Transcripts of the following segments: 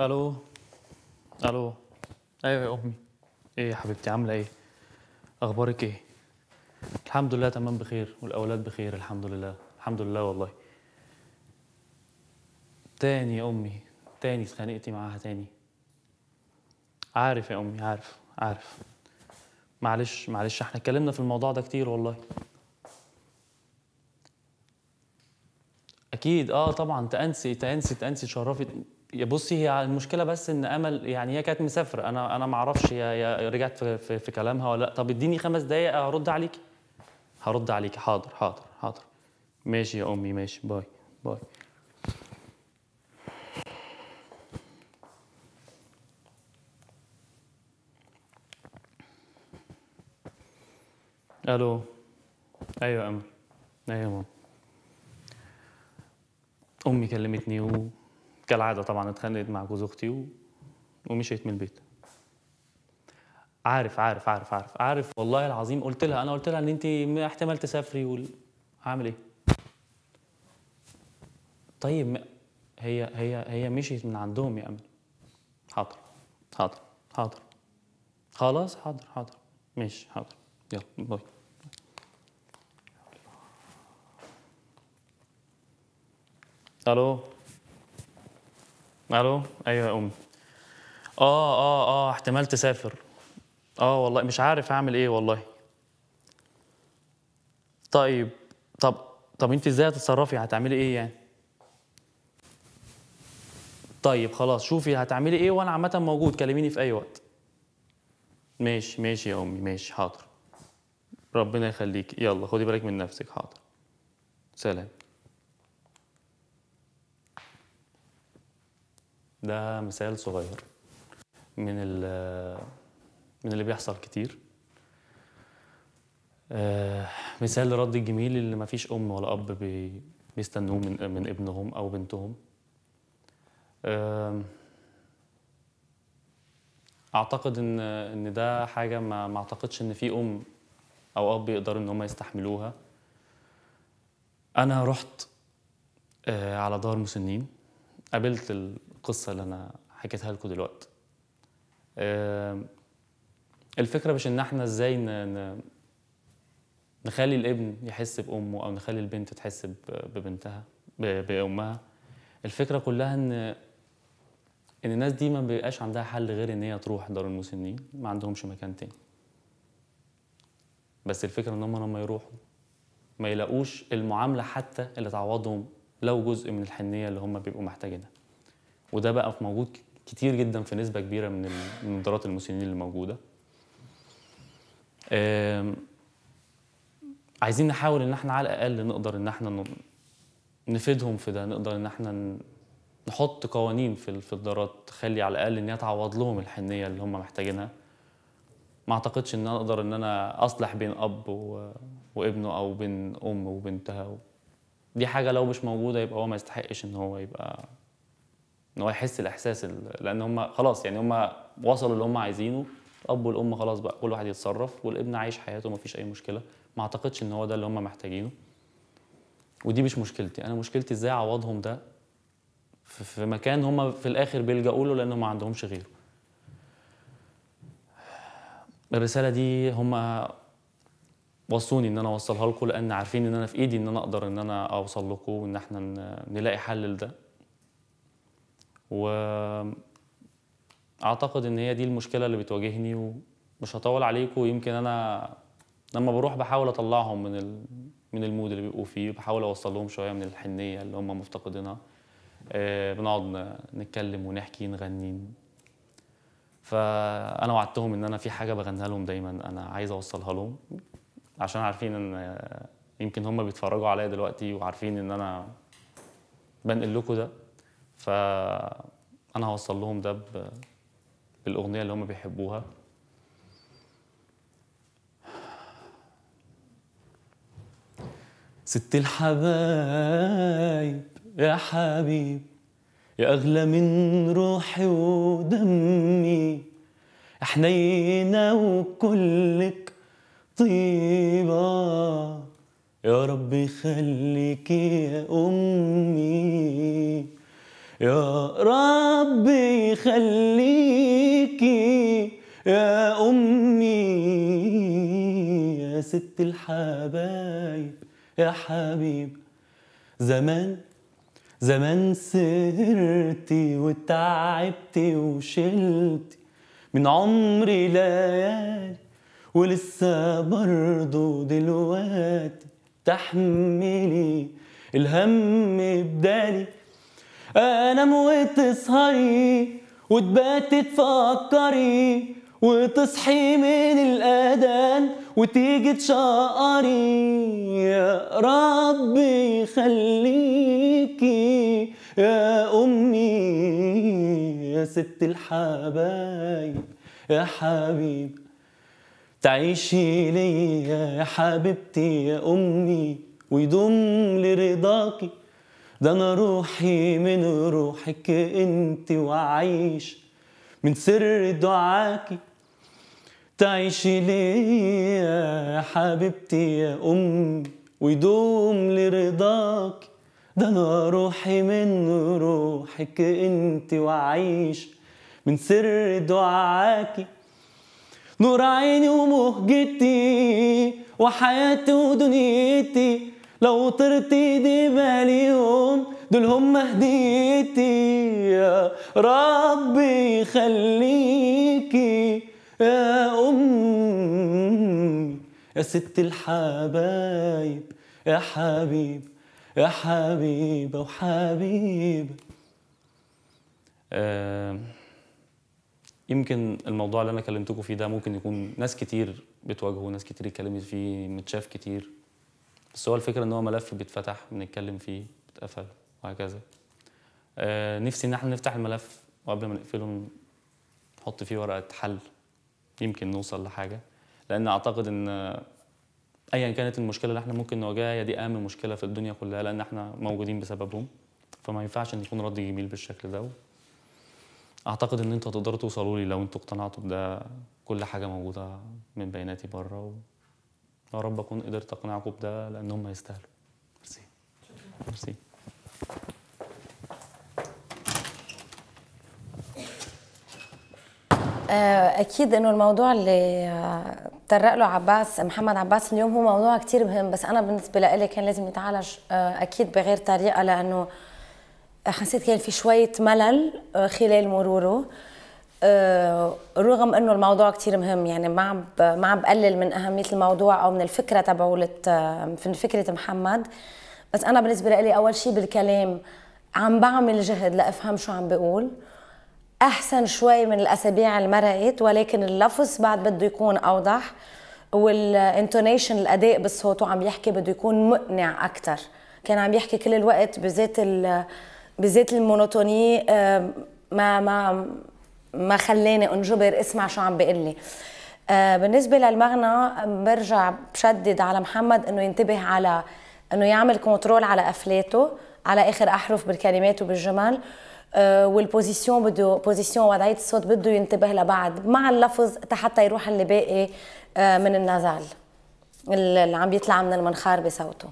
الو الو ايوه يا امي ايه يا حبيبتي عامله ايه اخبارك ايه الحمد لله تمام بخير والاولاد بخير الحمد لله الحمد لله والله تاني يا امي تاني اتخانقتي معاها تاني عارف يا امي عارف عارف معلش معلش احنا اتكلمنا في الموضوع ده كتير والله اكيد اه طبعا تأنسي تأنسي تأنسي تشرفي بصي هي المشكله بس ان امل يعني هي كانت مسافره انا انا ما اعرفش هي رجعت في, في, في كلامها ولا لا طب اديني خمس دقائق ارد عليكي هرد عليكي حاضر حاضر حاضر ماشي يا امي ماشي باي باي الو ايوه يا امل ايوه يا ماما امي كلمتني و كالعادة طبعا اتخانقت مع جوز أختي و... ومشيت من البيت عارف عارف عارف عارف عارف والله العظيم قلت لها انا قلت لها ان انت احتمال تسافري وال... هعمل ايه طيب هي هي هي مشيت من عندهم يا امل حاضر حاضر حاضر خلاص حاضر حاضر ماشي حاضر يلا باي الو الو ايوه يا امي اه اه اه احتمال تسافر اه والله مش عارف اعمل ايه والله طيب طب طب انت ازاي هتتصرفي هتعملي ايه يعني طيب خلاص شوفي هتعملي ايه وانا عامه موجود كلميني في اي وقت ماشي ماشي يا امي ماشي حاضر ربنا يخليك يلا خدي بالك من نفسك حاضر سلام ده مثال صغير من من اللي بيحصل كتير آه، مثال لرد الجميل اللي مفيش ام ولا اب بيستنوه من من ابنهم او بنتهم آه، اعتقد ان ان ده حاجه ما, ما اعتقدش ان في ام او اب يقدروا ان هم يستحملوها انا رحت آه، على دار مسنين قابلت القصه اللي انا حكيتها لكم دلوقتي الفكره مش ان احنا ازاي نخلي الابن يحس بامه او نخلي البنت تحس ببنتها بامها الفكره كلها ان ان الناس دي ما بيبقاش عندها حل غير ان هي تروح دار المسنين ما عندهمش مكان تاني بس الفكره ان هم لما يروحوا ما يلاقوش المعامله حتى اللي تعوضهم لو جزء من الحنيه اللي هم بيبقوا محتاجينها وده بقى موجود كتير جدا في نسبه كبيره من النضارات المسنين اللي موجوده عايزين نحاول ان احنا على الاقل نقدر ان احنا نفيدهم في ده نقدر ان احنا نحط قوانين في في الدارات تخلي على الاقل ان هي لهم الحنيه اللي هم محتاجينها ما اعتقدش ان انا اقدر ان انا اصلح بين اب و... وابنه او بين ام وبنتها و... دي حاجه لو مش موجوده يبقى هو ما يستحقش ان هو يبقى ان هو يحس الاحساس لان هم خلاص يعني هم وصلوا اللي هم عايزينه الاب والام خلاص بقى كل واحد يتصرف والابن عايش حياته ما فيش اي مشكله ما اعتقدش ان هو ده اللي هم محتاجينه ودي مش مشكلتي انا مشكلتي ازاي اعوضهم ده في مكان هم في الاخر بيلجأوا له لانه ما عندهمش غيره الرساله دي هم وصوني ان انا اوصلها لكم لان عارفين ان انا في ايدي ان انا اقدر ان انا اوصل لكم وان احنا نلاقي حل لده واعتقد ان هي دي المشكله اللي بتواجهني ومش هطول عليكم يمكن انا لما بروح بحاول اطلعهم من ال... من المود اللي بيبقوا فيه بحاول اوصل لهم شويه من الحنيه اللي هم مفتقدينها آه بنقعد نتكلم ونحكي نغني فانا وعدتهم ان انا في حاجه بغنيها لهم دايما انا عايز اوصلها لهم عشان عارفين ان يمكن هم بيتفرجوا عليا دلوقتي وعارفين ان انا بنقل لكم ده فأنا هوصل لهم ده بالأغنية اللي هم بيحبوها ست الحبايب يا حبيب يا أغلى من روحي ودمي حنينة وكلك طيبة يا رب يخليكي يا أمي يا ربي خليكي يا أمي يا ست الحبايب يا حبيب زمان زمان سهرتي وتعبتي وشلتي من عمري ليالي ولسه برضه دلوقتي تحملي الهم بدالي انام وتسهري وتباتي تفكري وتصحي من الأذان وتيجي تشقري يا ربي يخليكي يا أمي يا ست الحبايب يا حبيب تعيشي ليا يا حبيبتي يا أمي ويدوم لرضاكي ده انا روحي من روحك انت وعيش من سر دعاكي تعيشي ليا يا حبيبتي يا امي ويدوم لرضاك ده انا روحي من روحك انت وعيش من سر دعاكي نور عيني ومهجتي وحياتي ودنيتي لو طرتي دي مليون دول هم هديتي يا ربي يخليكي يا أمي يا ست الحبايب يا حبيب يا حبيبة وحبيب يمكن الموضوع اللي انا كلمتكم فيه ده ممكن يكون ناس كتير بتواجهه ناس كتير اتكلمت فيه متشاف كتير بس هو الفكره ان هو ملف بيتفتح بنتكلم فيه بيتقفل وهكذا آه نفسي ان احنا نفتح الملف وقبل ما نقفله نحط فيه ورقه حل يمكن نوصل لحاجه لان اعتقد ان ايا كانت المشكله اللي احنا ممكن نواجهها هي دي اهم مشكله في الدنيا كلها لان احنا موجودين بسببهم فما ينفعش ان يكون رد جميل بالشكل ده اعتقد ان انتوا تقدروا توصلوا لي لو انتوا اقتنعتوا بده كل حاجه موجوده من بياناتي بره و... يا رب اكون قدرت اقنعكم بده لانهم ما يستاهلوا ميرسي ميرسي آه، اكيد انه الموضوع اللي آه، طرق له عباس محمد عباس اليوم هو موضوع كثير مهم بس انا بالنسبه لي كان لازم يتعالج آه، اكيد بغير طريقه لانه حسيت كان في شويه ملل خلال مروره آه، رغم انه الموضوع كثير مهم يعني ما ما عم بقلل من اهميه الموضوع او من الفكره تبعو آه، من فكره محمد بس انا بالنسبه لي اول شيء بالكلام عم بعمل جهد لافهم شو عم بقول احسن شوي من الاسابيع اللي مرقت ولكن اللفظ بعد بده يكون اوضح والانتونيشن الاداء بالصوت وعم يحكي بده يكون مقنع اكثر كان عم يحكي كل الوقت بذات بذات المونوتوني آه، ما ما ما خلاني انجبر اسمع شو عم بيقول لي آه، بالنسبه للمغنى برجع بشدد على محمد انه ينتبه على انه يعمل كنترول على قفلاته على اخر احرف بالكلمات وبالجمل آه، والبوزيسيون بده بوزيسيون وضعيه الصوت بده ينتبه لبعض مع اللفظ حتى يروح اللي باقي آه، من النزال اللي عم بيطلع من المنخار بصوته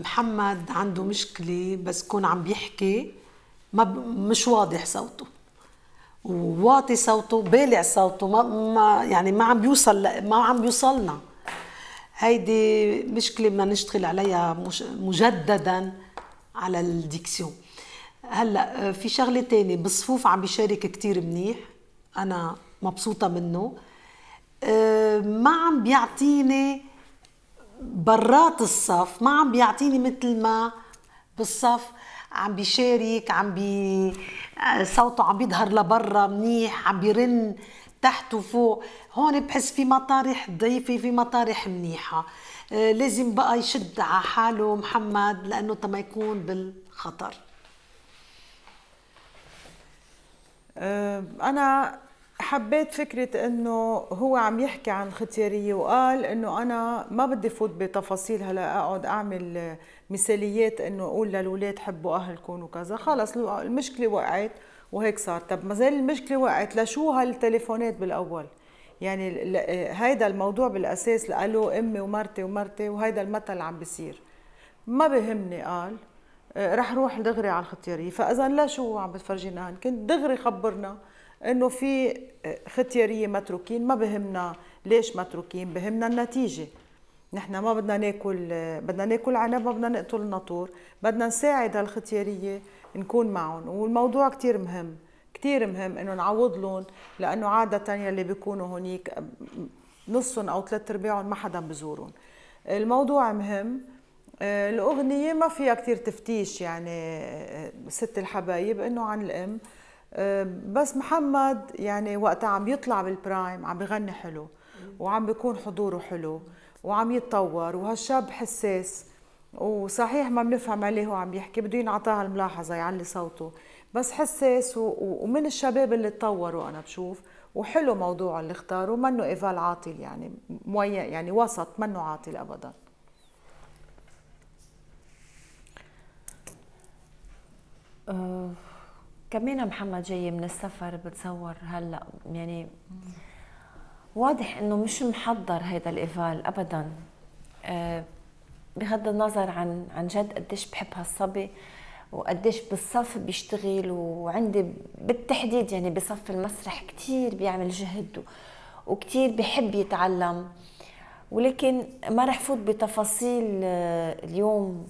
محمد عنده مشكلة بس كون عم بيحكي ما مش واضح صوته وواطي صوته بالع صوته ما, ما يعني ما عم بيوصل ما عم بيوصلنا هيدي مشكله بدنا نشتغل عليها مجددا على الديكسيون هلا آه، في شغله تانية بالصفوف عم بيشارك كتير منيح انا مبسوطه منه آه، ما عم بيعطيني برات الصف ما عم بيعطيني مثل ما بالصف عم بيشارك عم بي آه، صوته عم بيظهر لبرا منيح عم بيرن تحت وفوق هون بحس في مطارح ضيفة في مطارح منيحة آه، لازم بقى يشد على حاله محمد لأنه تما يكون بالخطر آه، أنا حبيت فكرة انه هو عم يحكي عن ختيارية وقال انه انا ما بدي فوت بتفاصيل هلا اقعد اعمل مثاليات انه اقول للولاد حبوا اهلكم وكذا خلص المشكلة وقعت وهيك صار طب ما زال المشكلة وقعت لشو هالتليفونات بالاول يعني هيدا الموضوع بالاساس قالوا امي ومرتي ومرتي وهيدا المثل عم بيصير ما بهمني قال آه، رح روح دغري على الختيارية فاذا لا شو عم بتفرجينا كنت دغري خبرنا انه في ختياريه متروكين ما بهمنا ليش متروكين بهمنا النتيجه نحن ما بدنا ناكل بدنا ناكل عنب ما بدنا نقتل الناطور بدنا نساعد هالختياريه نكون معهم والموضوع كثير مهم كثير مهم انه نعوض لهم لانه عاده يلي بيكونوا هنيك نصهم او ثلاث ارباعهم ما حدا بزورهم الموضوع مهم الاغنيه ما فيها كثير تفتيش يعني ست الحبايب انه عن الام أه، بس محمد يعني وقتها عم يطلع بالبرايم عم بغني حلو وعم بيكون حضوره حلو وعم يتطور وهالشاب حساس وصحيح ما بنفهم عليه هو عم يحكي بده ينعطاها الملاحظه يعلي صوته بس حساس ومن الشباب اللي تطوروا انا بشوف وحلو موضوع اللي اختاره منه ايفال عاطل يعني مويا يعني وسط منه عاطل ابدا أه كمان محمد جاي من السفر بتصور هلا يعني واضح انه مش محضر هيدا الايفال ابدا آه، بغض النظر عن عن جد قديش بحب هالصبي وقديش بالصف بيشتغل وعندي بالتحديد يعني بصف المسرح كثير بيعمل جهد وكثير بحب يتعلم ولكن ما رح فوت بتفاصيل آه، اليوم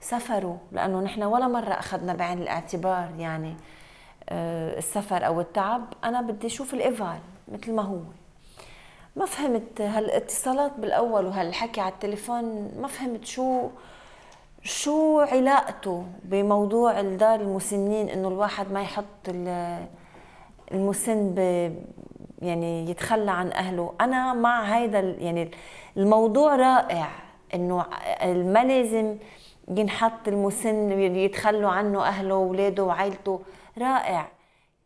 سفره لانه نحن ولا مره اخذنا بعين الاعتبار يعني آه، السفر او التعب انا بدي اشوف الايفال مثل ما هو ما فهمت هالاتصالات بالاول وهالحكي على التليفون ما فهمت شو شو علاقته بموضوع الدار المسنين انه الواحد ما يحط المسن ب يعني يتخلى عن اهله انا مع هيدا يعني الموضوع رائع انه ما لازم ينحط المسن يتخلوا عنه اهله واولاده وعائلته رائع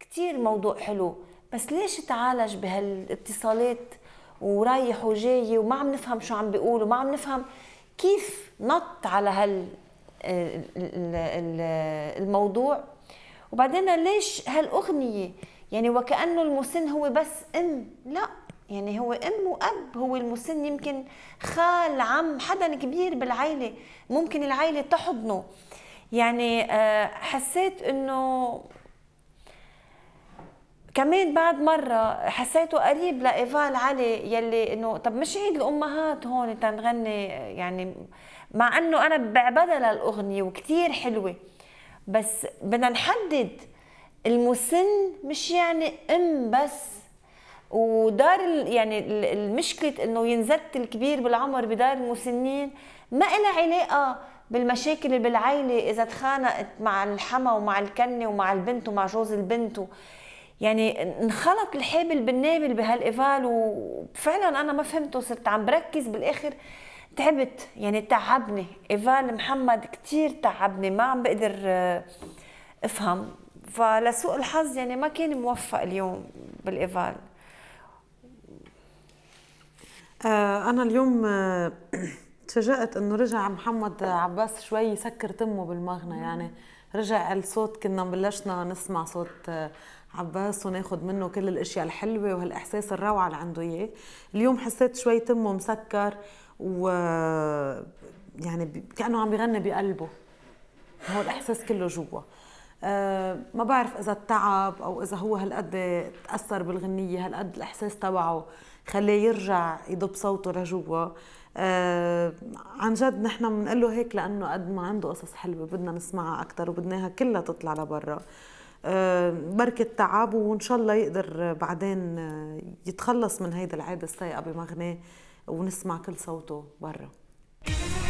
كتير موضوع حلو بس ليش تعالج بهالاتصالات ورايح وجاي وما عم نفهم شو عم بيقولوا ما عم نفهم كيف نط على هال الموضوع وبعدين ليش هالاغنيه يعني وكانه المسن هو بس ام لا يعني هو ام واب هو المسن يمكن خال عم حدا كبير بالعيله ممكن العيله تحضنه يعني آه، حسيت انه كمان بعد مرة حسيته قريب لإيفال علي يلي إنه طب مش عيد الأمهات هون تنغني يعني مع إنه أنا بعبدها للأغنية وكتير حلوة بس بدنا نحدد المسن مش يعني أم بس ودار يعني المشكلة إنه ينزت الكبير بالعمر بدار المسنين ما إلها علاقة بالمشاكل اللي بالعيلة إذا تخانقت مع الحما ومع الكنة ومع البنت ومع جوز البنت يعني انخلط الحابل بالنابل بهالإيفال وفعلا أنا ما فهمته صرت عم بركز بالآخر تعبت يعني تعبني إيفال محمد كثير تعبني ما عم بقدر آه، أفهم فلسوء الحظ يعني ما كان موفق اليوم بالإيفال آه، أنا اليوم آه، تفاجأت إنه رجع محمد عباس شوي يسكر تمه بالمغنى يعني رجع الصوت كنا بلشنا نسمع صوت عباس وناخد منه كل الاشياء الحلوه وهالاحساس الروعه اللي عنده اياه اليوم حسيت شوي تمه مسكر و يعني كانه عم يغني بقلبه هو الاحساس كله جوا آه، ما بعرف اذا التعب او اذا هو هالقد تاثر بالغنيه هالقد الاحساس تبعه خليه يرجع يضب صوته لجوا أه عن جد نحن بنقول له هيك لانه قد ما عنده قصص حلوه بدنا نسمعها اكثر وبدناها كلها تطلع لبرا آه، بركة تعب وإن شاء الله يقدر بعدين آه، يتخلص من هيدا العادة السيئة بمغناه ونسمع كل صوته برا